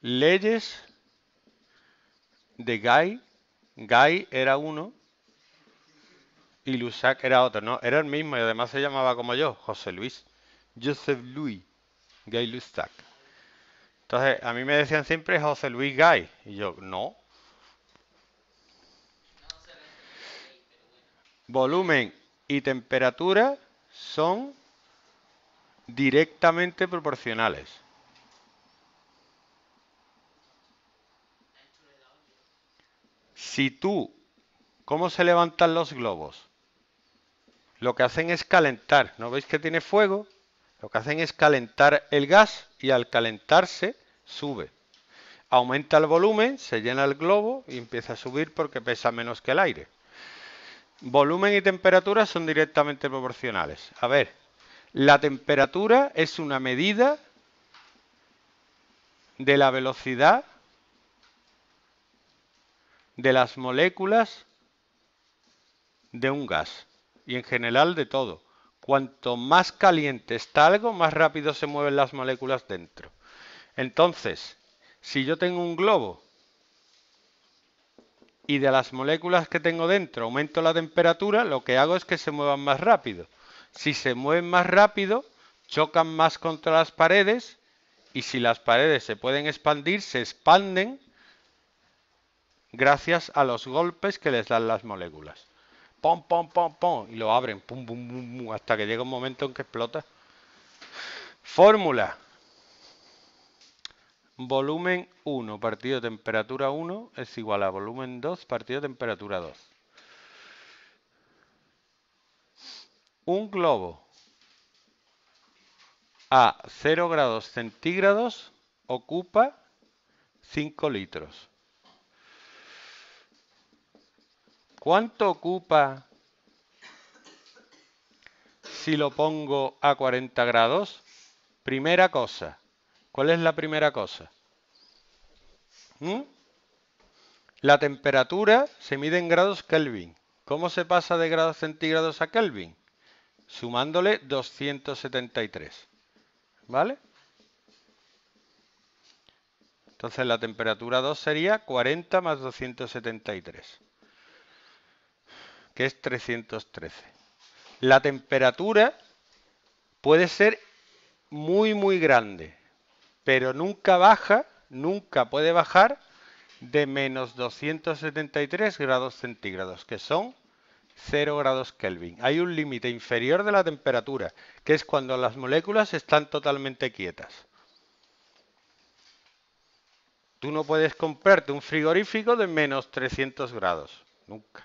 Leyes de Guy. Guy era uno y Lussac era otro. No, era el mismo y además se llamaba como yo, José Luis. Joseph Louis. Guy Lussac. Entonces, a mí me decían siempre José Luis Guy. Y yo, no. Volumen y temperatura son directamente proporcionales. Si tú, ¿cómo se levantan los globos? Lo que hacen es calentar. ¿No veis que tiene fuego? Lo que hacen es calentar el gas y al calentarse sube. Aumenta el volumen, se llena el globo y empieza a subir porque pesa menos que el aire. Volumen y temperatura son directamente proporcionales. A ver, la temperatura es una medida de la velocidad de las moléculas de un gas y en general de todo. Cuanto más caliente está algo, más rápido se mueven las moléculas dentro. Entonces, si yo tengo un globo y de las moléculas que tengo dentro aumento la temperatura, lo que hago es que se muevan más rápido. Si se mueven más rápido, chocan más contra las paredes y si las paredes se pueden expandir, se expanden gracias a los golpes que les dan las moléculas. Pom, pom, pom, pom. Y lo abren. Pum, pum, pum, pum hasta que llega un momento en que explota. Fórmula. Volumen 1, partido temperatura 1 es igual a volumen 2, partido temperatura 2. Un globo a 0 grados centígrados ocupa 5 litros. ¿Cuánto ocupa si lo pongo a 40 grados? Primera cosa. ¿Cuál es la primera cosa? ¿Mm? La temperatura se mide en grados Kelvin. ¿Cómo se pasa de grados centígrados a Kelvin? Sumándole 273. ¿Vale? Entonces la temperatura 2 sería 40 más 273 que es 313. La temperatura puede ser muy, muy grande, pero nunca baja, nunca puede bajar de menos 273 grados centígrados, que son 0 grados Kelvin. Hay un límite inferior de la temperatura, que es cuando las moléculas están totalmente quietas. Tú no puedes comprarte un frigorífico de menos 300 grados, nunca.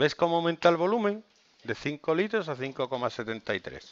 ¿Ves cómo aumenta el volumen? De 5 litros a 5,73.